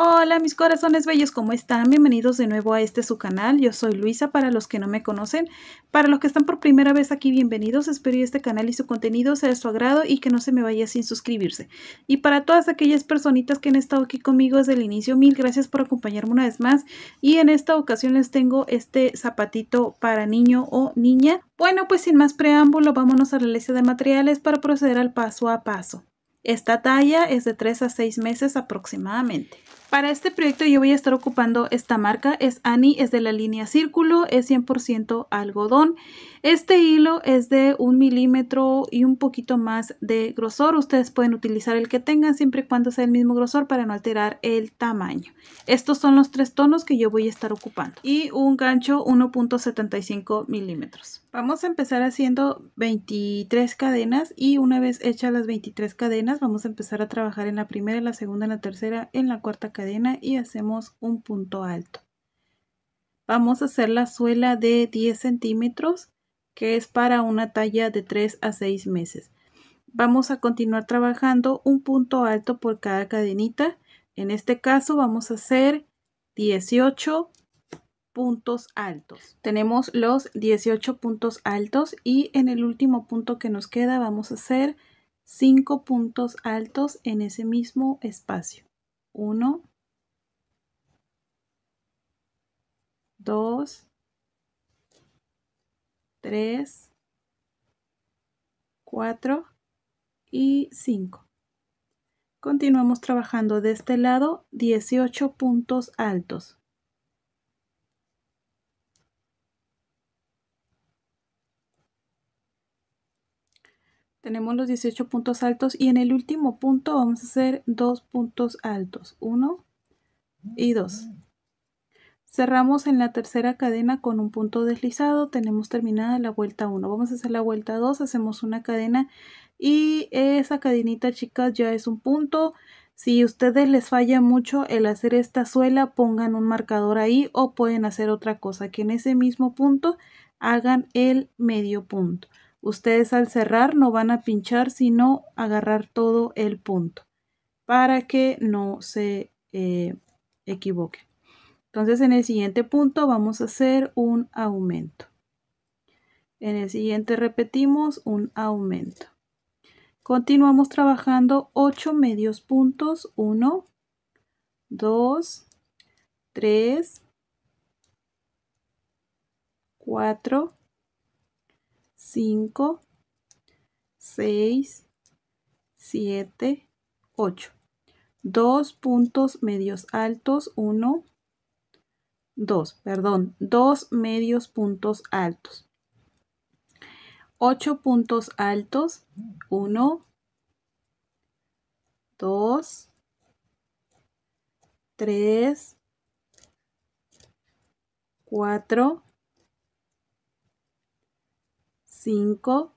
Hola mis corazones bellos, ¿cómo están? Bienvenidos de nuevo a este su canal. Yo soy Luisa, para los que no me conocen. Para los que están por primera vez aquí, bienvenidos. Espero que este canal y su contenido sea de su agrado y que no se me vaya sin suscribirse. Y para todas aquellas personitas que han estado aquí conmigo desde el inicio, mil gracias por acompañarme una vez más. Y en esta ocasión les tengo este zapatito para niño o niña. Bueno, pues sin más preámbulo, vámonos a la lista de materiales para proceder al paso a paso. Esta talla es de 3 a 6 meses aproximadamente. Para este proyecto yo voy a estar ocupando esta marca, es Annie, es de la línea círculo, es 100% algodón. Este hilo es de un milímetro y un poquito más de grosor, ustedes pueden utilizar el que tengan siempre y cuando sea el mismo grosor para no alterar el tamaño. Estos son los tres tonos que yo voy a estar ocupando y un gancho 1.75 milímetros. Vamos a empezar haciendo 23 cadenas y una vez hechas las 23 cadenas vamos a empezar a trabajar en la primera, la segunda, en la tercera, en la cuarta cadena y hacemos un punto alto. Vamos a hacer la suela de 10 centímetros que es para una talla de 3 a 6 meses. Vamos a continuar trabajando un punto alto por cada cadenita. En este caso vamos a hacer 18, puntos altos. Tenemos los 18 puntos altos y en el último punto que nos queda vamos a hacer 5 puntos altos en ese mismo espacio. 1, 2, 3, 4 y 5. Continuamos trabajando de este lado 18 puntos altos. tenemos los 18 puntos altos y en el último punto vamos a hacer dos puntos altos, Uno y mm, dos. Mm. Cerramos en la tercera cadena con un punto deslizado, tenemos terminada la vuelta 1. Vamos a hacer la vuelta 2, hacemos una cadena y esa cadenita chicas ya es un punto. Si ustedes les falla mucho el hacer esta suela, pongan un marcador ahí o pueden hacer otra cosa, que en ese mismo punto hagan el medio punto. Ustedes al cerrar no van a pinchar, sino agarrar todo el punto para que no se eh, equivoque. Entonces en el siguiente punto vamos a hacer un aumento. En el siguiente repetimos un aumento. Continuamos trabajando ocho medios puntos. 1, 2, 3, 4, 5, 6, 7, 8. Dos puntos medios altos, 1, 2, perdón, dos medios puntos altos. 8 puntos altos, 1, 2, 3, 4, 5,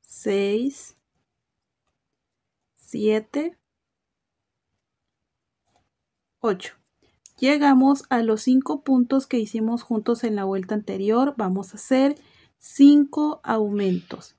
6, 7, 8. Llegamos a los 5 puntos que hicimos juntos en la vuelta anterior. Vamos a hacer 5 aumentos.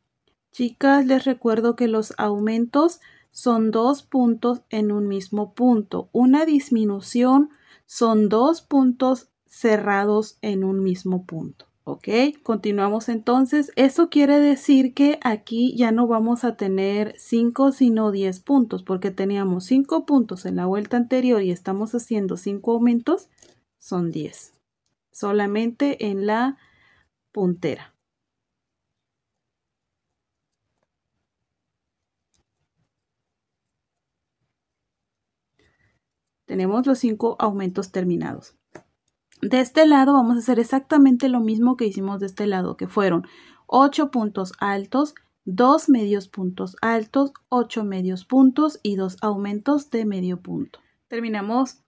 Chicas, les recuerdo que los aumentos son 2 puntos en un mismo punto. Una disminución son 2 puntos cerrados en un mismo punto. Ok, continuamos entonces. Eso quiere decir que aquí ya no vamos a tener 5 sino 10 puntos porque teníamos 5 puntos en la vuelta anterior y estamos haciendo 5 aumentos, son 10. Solamente en la puntera. Tenemos los 5 aumentos terminados. De este lado vamos a hacer exactamente lo mismo que hicimos de este lado, que fueron 8 puntos altos, 2 medios puntos altos, 8 medios puntos y 2 aumentos de medio punto. Terminamos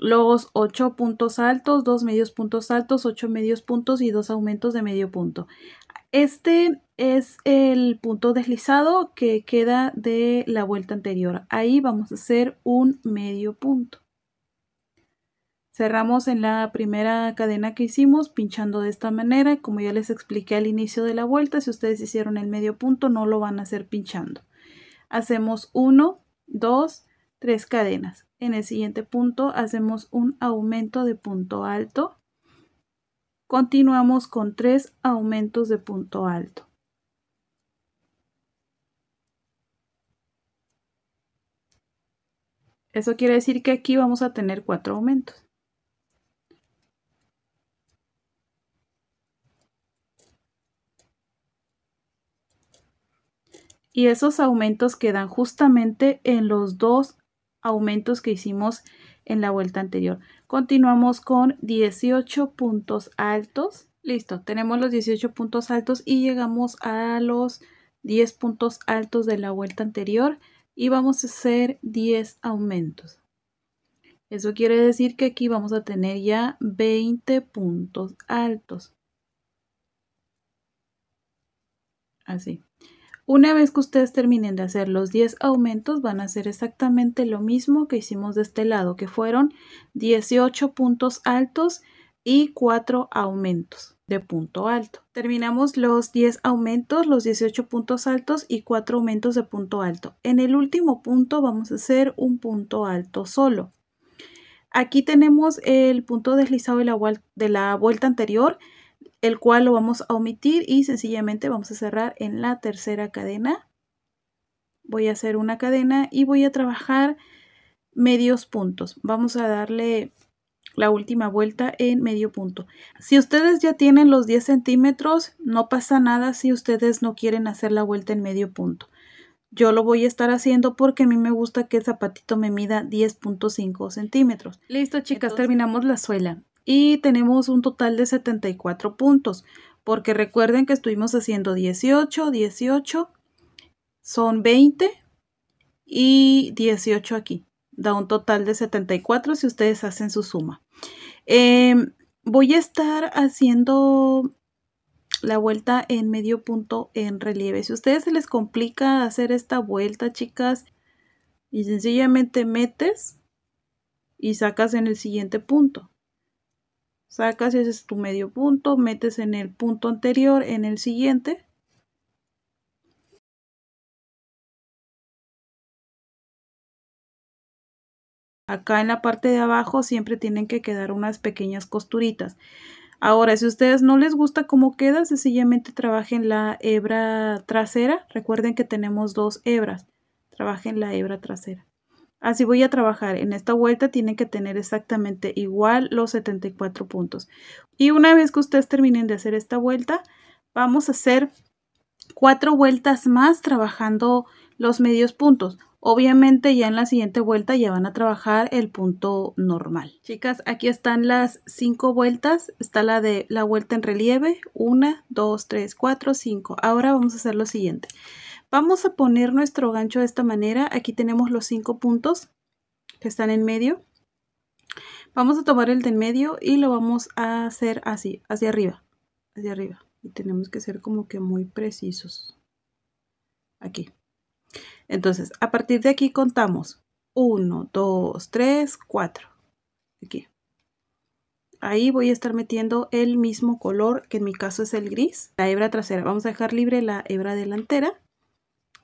los 8 puntos altos, 2 medios puntos altos, 8 medios puntos y 2 aumentos de medio punto. Este es el punto deslizado que queda de la vuelta anterior. Ahí vamos a hacer un medio punto. Cerramos en la primera cadena que hicimos pinchando de esta manera. Como ya les expliqué al inicio de la vuelta, si ustedes hicieron el medio punto no lo van a hacer pinchando. Hacemos 1, 2, 3 cadenas. En el siguiente punto hacemos un aumento de punto alto. Continuamos con 3 aumentos de punto alto. Eso quiere decir que aquí vamos a tener 4 aumentos. y esos aumentos quedan justamente en los dos aumentos que hicimos en la vuelta anterior. Continuamos con 18 puntos altos. Listo, tenemos los 18 puntos altos y llegamos a los 10 puntos altos de la vuelta anterior y vamos a hacer 10 aumentos. Eso quiere decir que aquí vamos a tener ya 20 puntos altos. Así. Una vez que ustedes terminen de hacer los 10 aumentos, van a hacer exactamente lo mismo que hicimos de este lado, que fueron 18 puntos altos y 4 aumentos de punto alto. Terminamos los 10 aumentos, los 18 puntos altos y 4 aumentos de punto alto. En el último punto vamos a hacer un punto alto solo. Aquí tenemos el punto deslizado de la, de la vuelta anterior el cual lo vamos a omitir y sencillamente vamos a cerrar en la tercera cadena. Voy a hacer una cadena y voy a trabajar medios puntos. Vamos a darle la última vuelta en medio punto. Si ustedes ya tienen los 10 centímetros, no pasa nada si ustedes no quieren hacer la vuelta en medio punto. Yo lo voy a estar haciendo porque a mí me gusta que el zapatito me mida 10.5 centímetros. Listo chicas, terminamos la suela y tenemos un total de 74 puntos, porque recuerden que estuvimos haciendo 18, 18, son 20 y 18 aquí. Da un total de 74 si ustedes hacen su suma. Em, voy a estar haciendo la vuelta en medio punto en relieve. Si ustedes se les complica hacer esta vuelta, chicas, y sencillamente metes y sacas en el siguiente punto sacas ese es tu medio punto, metes en el punto anterior, en el siguiente. Acá en la parte de abajo siempre tienen que quedar unas pequeñas costuritas. Ahora, si a ustedes no les gusta cómo queda, sencillamente trabajen la hebra trasera. Recuerden que tenemos dos hebras. Trabajen la hebra trasera. Así voy a trabajar. En esta vuelta tiene que tener exactamente igual los 74 puntos. Y una vez que ustedes terminen de hacer esta vuelta, vamos a hacer cuatro vueltas más trabajando los medios puntos. Obviamente ya en la siguiente vuelta ya van a trabajar el punto normal. Chicas, aquí están las cinco vueltas. Está la de la vuelta en relieve. Una, dos, tres, cuatro, cinco. Ahora vamos a hacer lo siguiente. Vamos a poner nuestro gancho de esta manera. Aquí tenemos los cinco puntos que están en medio. Vamos a tomar el de en medio y lo vamos a hacer así, hacia arriba, hacia arriba. Y tenemos que ser como que muy precisos. Aquí. Entonces, a partir de aquí contamos Uno, dos, tres, cuatro. Aquí. Ahí voy a estar metiendo el mismo color, que en mi caso es el gris. La hebra trasera. Vamos a dejar libre la hebra delantera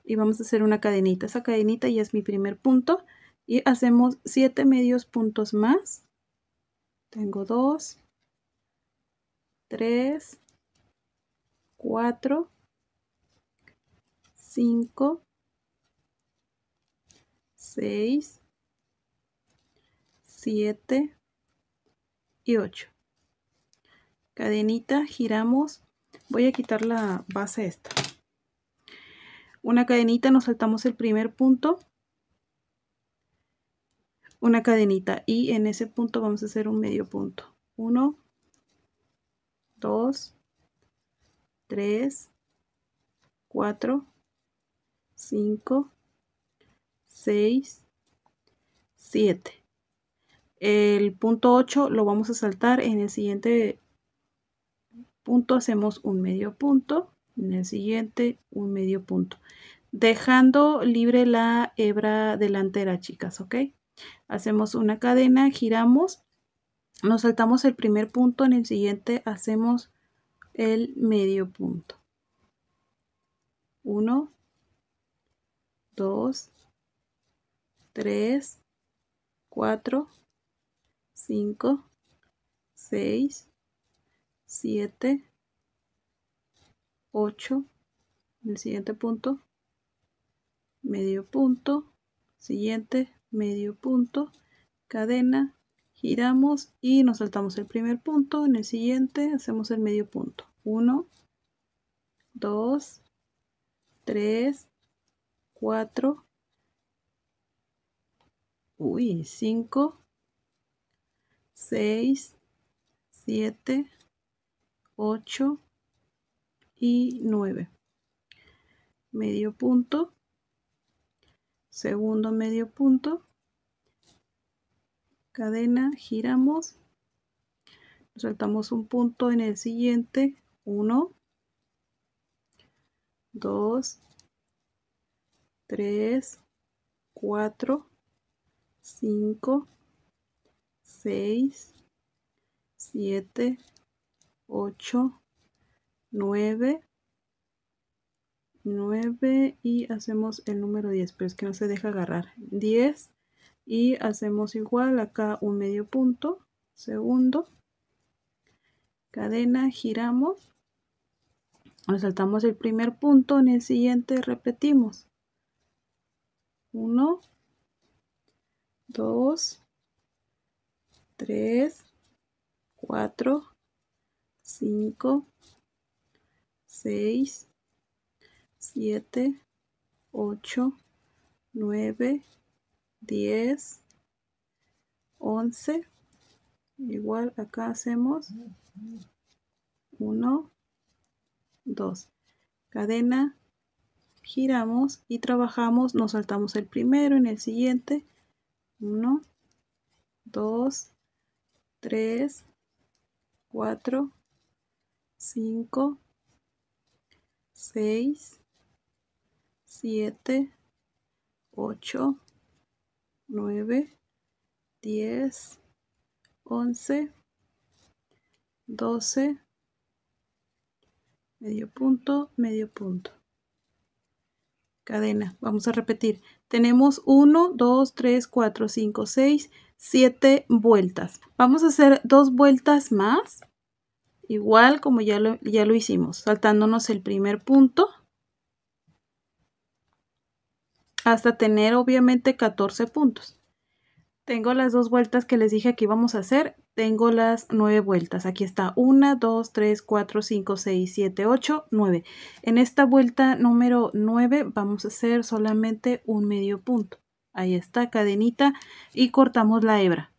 y vamos a hacer una cadenita. Esa cadenita ya es mi primer punto y hacemos 7 medios puntos más. Tengo 2, 3, 4, 5, 6, 7 y 8. Cadenita, giramos. Voy a quitar la base esta una cadenita, nos saltamos el primer punto, una cadenita y en ese punto vamos a hacer un medio punto. 1, 2, 3, 4, 5, 6, 7. El punto 8 lo vamos a saltar en el siguiente punto hacemos un medio punto en el siguiente un medio punto dejando libre la hebra delantera chicas ok hacemos una cadena giramos nos saltamos el primer punto en el siguiente hacemos el medio punto 1 2 3 4 5 6 7 8 en el siguiente punto medio punto siguiente medio punto cadena giramos y nos saltamos el primer punto en el siguiente hacemos el medio punto 1 2 3 4 uy 5 6 7 8 y 9 medio punto segundo medio punto cadena giramos saltamos un punto en el siguiente 1 2 3 4 5 6 7 8 9, 9 y hacemos el número 10, pero es que no se deja agarrar. 10 y hacemos igual acá un medio punto, segundo, cadena, giramos, nos saltamos el primer punto, en el siguiente repetimos. 1, 2, 3, 4, 5, 6, 7, 8, 9, 10, 11. Igual acá hacemos 1, 2. Cadena, giramos y trabajamos, nos saltamos el primero, en el siguiente, 1, 2, 3, 4, 5, 6, 7, 8, 9, 10, 11, 12, medio punto, medio punto. Cadena, vamos a repetir. Tenemos 1, 2, 3, 4, 5, 6, 7 vueltas. Vamos a hacer dos vueltas más igual como ya lo, ya lo hicimos, saltándonos el primer punto hasta tener obviamente 14 puntos. Tengo las dos vueltas que les dije que íbamos a hacer, tengo las nueve vueltas. Aquí está 1, 2, 3, 4, 5, 6, 7, 8, 9. En esta vuelta número 9 vamos a hacer solamente un medio punto. Ahí está, cadenita y cortamos la hebra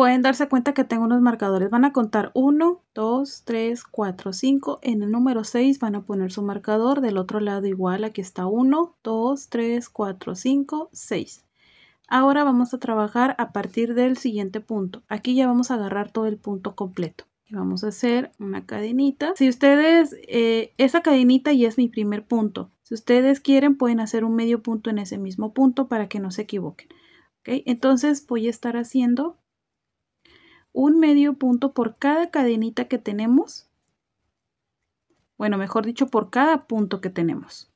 pueden darse cuenta que tengo unos marcadores. Van a contar 1, 2, 3, 4, 5. En el número 6 van a poner su marcador. Del otro lado igual, aquí está 1, 2, 3, 4, 5, 6. Ahora vamos a trabajar a partir del siguiente punto. Aquí ya vamos a agarrar todo el punto completo. Y vamos a hacer una cadenita. Si ustedes, eh, esa cadenita ya es mi primer punto. Si ustedes quieren pueden hacer un medio punto en ese mismo punto para que no se equivoquen. Entonces voy a estar haciendo un medio punto por cada cadenita que tenemos. Bueno, mejor dicho, por cada punto que tenemos.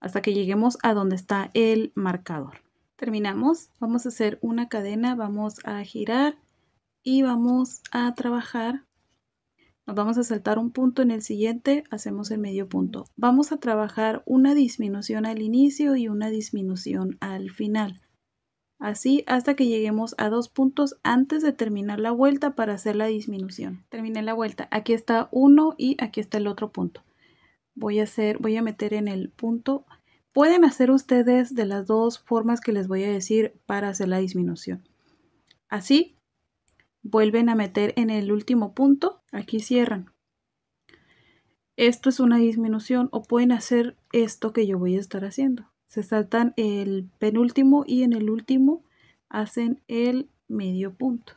Hasta que lleguemos a donde está el marcador. Terminamos. Vamos a hacer una cadena. Vamos a girar y vamos a trabajar. Nos vamos a saltar un punto en el siguiente, hacemos el medio punto. Vamos a trabajar una disminución al inicio y una disminución al final así hasta que lleguemos a dos puntos antes de terminar la vuelta para hacer la disminución. Terminé la vuelta, aquí está uno y aquí está el otro punto. Voy a hacer, voy a meter en el punto. Pueden hacer ustedes de las dos formas que les voy a decir para hacer la disminución. Así, vuelven a meter en el último punto, aquí cierran. Esto es una disminución o pueden hacer esto que yo voy a estar haciendo se saltan el penúltimo y en el último hacen el medio punto.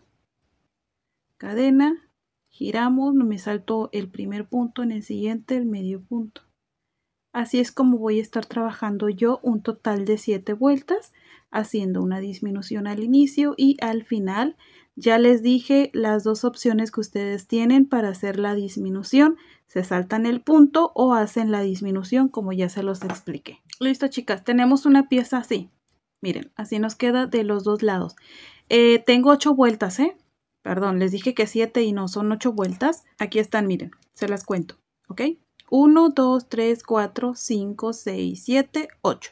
Cadena, giramos, no me salto el primer punto, en el siguiente el medio punto. Así es como voy a estar trabajando yo un total de 7 vueltas, haciendo una disminución al inicio y al final. Ya les dije las dos opciones que ustedes tienen para hacer la disminución. Se saltan el punto o hacen la disminución como ya se los expliqué. Listo, chicas, tenemos una pieza así. Miren, así nos queda de los dos lados. Eh, tengo ocho vueltas, ¿eh? Perdón, les dije que siete y no, son ocho vueltas. Aquí están, miren, se las cuento, ¿ok? Uno, dos, tres, cuatro, cinco, seis, siete, ocho.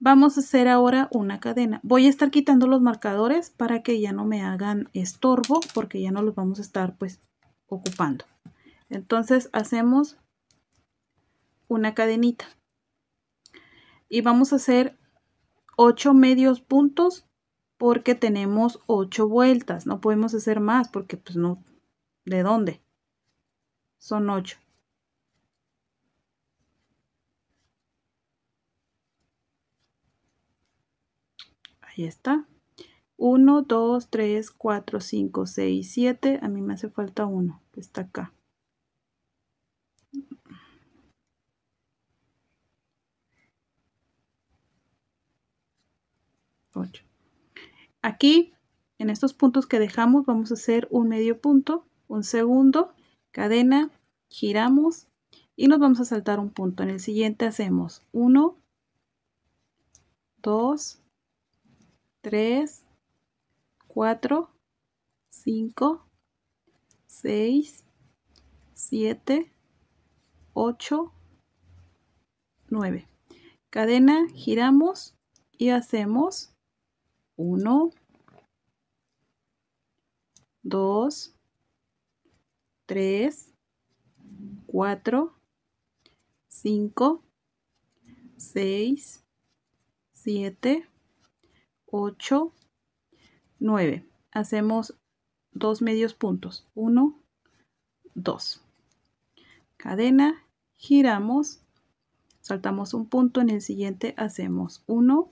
Vamos a hacer ahora una cadena. Voy a estar quitando los marcadores para que ya no me hagan estorbo porque ya no los vamos a estar pues ocupando. Entonces hacemos una cadenita y vamos a hacer 8 medios puntos porque tenemos 8 vueltas no podemos hacer más porque pues no de dónde son 8 ahí está 1 2 3 4 5 6 7 a mí me hace falta uno que está acá Aquí, en estos puntos que dejamos, vamos a hacer un medio punto, un segundo, cadena, giramos y nos vamos a saltar un punto. En el siguiente hacemos 1, 2, 3, 4, 5, 6, 7, 8, 9. Cadena, giramos y hacemos 1, 2, 3, 4, 5, 6, 7, 8, 9. Hacemos dos medios puntos. 1, 2. Cadena, giramos, saltamos un punto, en el siguiente hacemos 1,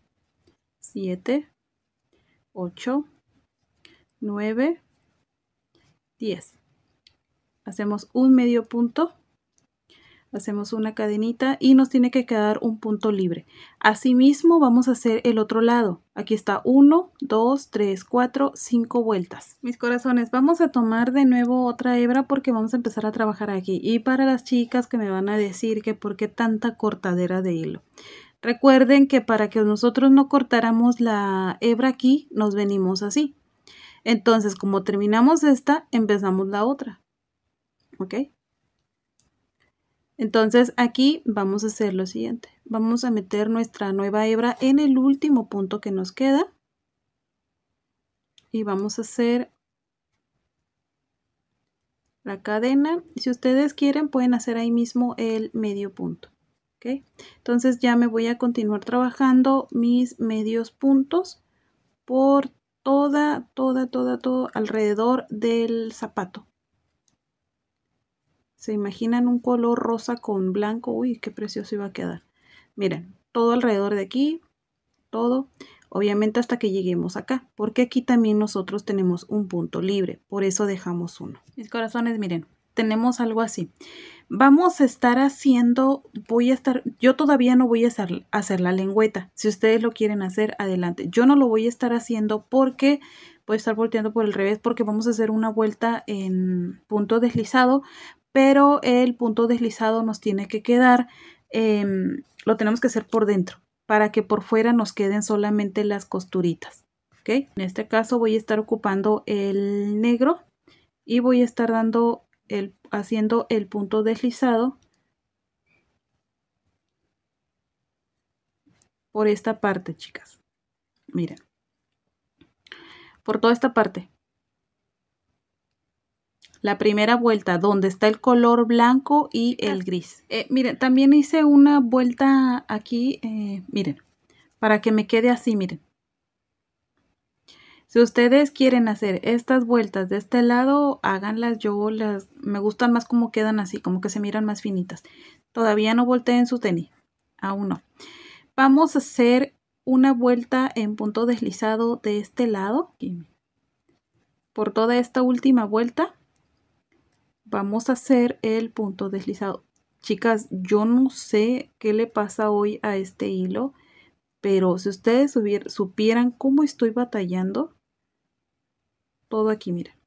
7, 8, 9, 10. Hacemos un medio punto, hacemos una cadenita y nos tiene que quedar un punto libre. Asimismo vamos a hacer el otro lado. Aquí está 1, 2, 3, 4, 5 vueltas. Mis corazones, vamos a tomar de nuevo otra hebra porque vamos a empezar a trabajar aquí. Y para las chicas que me van a decir que por qué tanta cortadera de hilo. Recuerden que para que nosotros no cortáramos la hebra aquí, nos venimos así. Entonces, como terminamos esta, empezamos la otra. ¿Ok? Entonces, aquí vamos a hacer lo siguiente. Vamos a meter nuestra nueva hebra en el último punto que nos queda. Y vamos a hacer la cadena. Si ustedes quieren, pueden hacer ahí mismo el medio punto. Entonces ya me voy a continuar trabajando mis medios puntos por toda, toda, toda, todo alrededor del zapato. ¿Se imaginan un color rosa con blanco? Uy, qué precioso iba a quedar. Miren, todo alrededor de aquí, todo, obviamente hasta que lleguemos acá, porque aquí también nosotros tenemos un punto libre, por eso dejamos uno. Mis corazones, miren, tenemos algo así. Vamos a estar haciendo, voy a estar, yo todavía no voy a hacer, hacer la lengüeta. Si ustedes lo quieren hacer, adelante. Yo no lo voy a estar haciendo porque voy a estar volteando por el revés porque vamos a hacer una vuelta en punto deslizado, pero el punto deslizado nos tiene que quedar, em, lo tenemos que hacer por dentro para que por fuera nos queden solamente las costuritas. ¿okay? En este caso voy a estar ocupando el negro y voy a estar dando haciendo el punto deslizado por esta parte, chicas. Miren. Por toda esta parte. La primera vuelta, donde está el color blanco y el gris. Eh, miren, también hice una vuelta aquí, eh, miren, para que me quede así, miren. Si ustedes quieren hacer estas vueltas de este lado, háganlas yo, las me gustan más como quedan así, como que se miran más finitas. Todavía no volteen su tenis, aún no. Vamos a hacer una vuelta en punto deslizado de este lado. Por toda esta última vuelta, vamos a hacer el punto deslizado. Chicas, yo no sé qué le pasa hoy a este hilo, pero si ustedes supieran cómo estoy batallando, todo aquí, mira.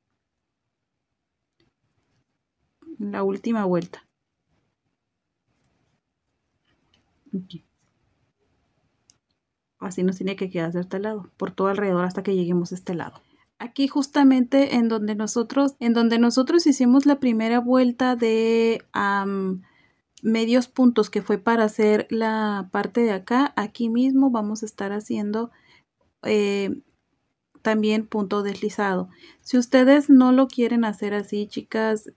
La última vuelta. Así nos tiene que quedar de este lado, por todo alrededor hasta que lleguemos a este lado aquí justamente en donde nosotros en donde nosotros hicimos la primera vuelta de medios puntos que fue para hacer la parte de acá aquí mismo vamos a estar haciendo eh, también punto deslizado. Si ustedes no lo quieren hacer así, chicas,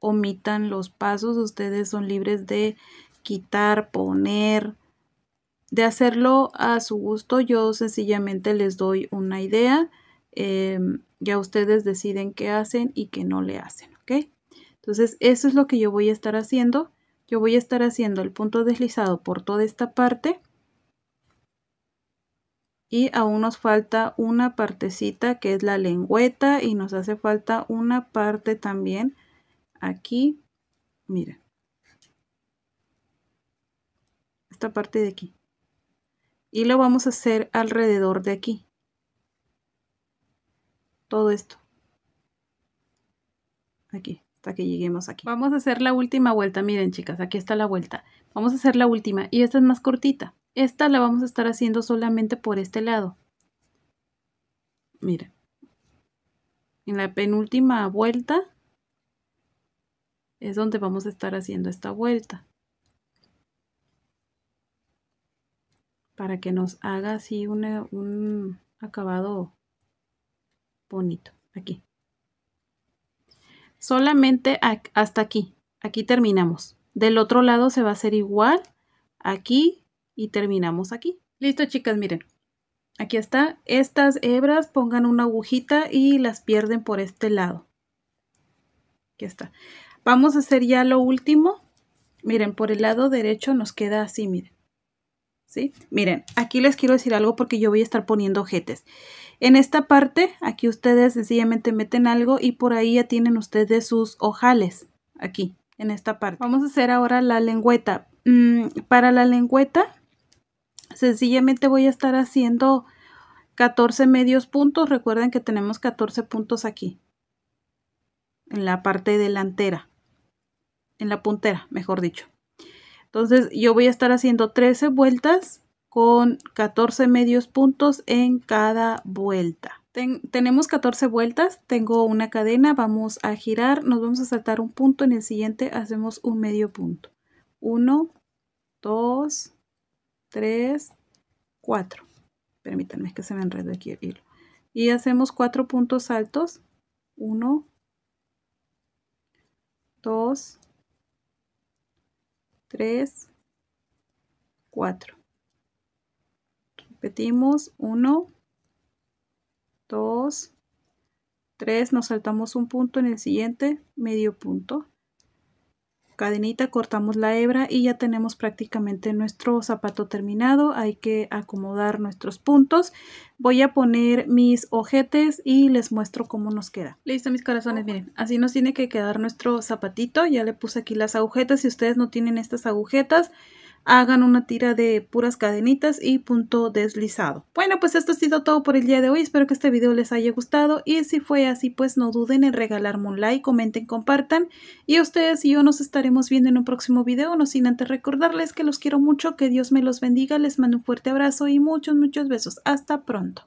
omitan los pasos. Ustedes son libres de quitar, poner, de hacerlo a su gusto. Yo sencillamente les doy una idea. Em, ya ustedes deciden qué hacen y qué no le hacen, ¿ok? Entonces, eso es lo que yo voy a estar haciendo. Yo voy a estar haciendo el punto deslizado por toda esta parte y aún nos falta una partecita que es la lengüeta y nos hace falta una parte también aquí, miren. Esta parte de aquí. Y lo vamos a hacer alrededor de aquí. Todo esto. Aquí, hasta que lleguemos aquí. Vamos a hacer la última vuelta. Miren, chicas, aquí está la vuelta. Vamos a hacer la última. Y esta es más cortita. Esta la vamos a estar haciendo solamente por este lado. Mira. En la penúltima vuelta es donde vamos a estar haciendo esta vuelta. Para que nos haga así un acabado bonito. Aquí. Solamente hasta aquí. Aquí terminamos. Del otro lado se va a hacer igual. Aquí y terminamos aquí. Listo chicas, miren. Aquí está. Estas hebras pongan una agujita y las pierden por este lado. Aquí está. Vamos a hacer ya lo último. Miren, por el lado derecho nos queda así, miren. ¿Sí? Miren, aquí les quiero decir algo porque yo voy a estar poniendo ojetes. En esta parte, aquí ustedes sencillamente meten algo y por ahí ya tienen ustedes sus ojales. Aquí, en esta parte. Vamos a hacer ahora la lengüeta. Mm, para la lengüeta sencillamente voy a estar haciendo 14 medios puntos. Recuerden que tenemos 14 puntos aquí. En la parte delantera. En la puntera, mejor dicho. Entonces yo voy a estar haciendo 13 vueltas con 14 medios puntos en cada vuelta. tenemos 14 vueltas, tengo una cadena, vamos a girar, nos vamos a saltar un punto, en el siguiente hacemos un medio punto. 1, 2, 3, 4. Permítanme, que se me enrede aquí el hilo. Y hacemos cuatro puntos altos. 1, 2, 3, 4. Repetimos 1, 2, 3. Nos saltamos un punto en el siguiente medio punto cadenita cortamos la hebra y ya tenemos prácticamente nuestro zapato terminado hay que acomodar nuestros puntos voy a poner mis ojetes y les muestro cómo nos queda listo mis corazones miren así nos tiene que quedar nuestro zapatito ya le puse aquí las agujetas si ustedes no tienen estas agujetas hagan una tira de puras cadenitas y punto deslizado. Bueno, pues esto ha sido todo por el día de hoy. Espero que este video les haya gustado y si fue así, pues no duden en regalarme un like, comenten, compartan y ustedes y yo nos estaremos viendo en un próximo video, no sin antes recordarles que los quiero mucho, que Dios me los bendiga, les mando un fuerte abrazo y muchos, muchos besos. Hasta pronto.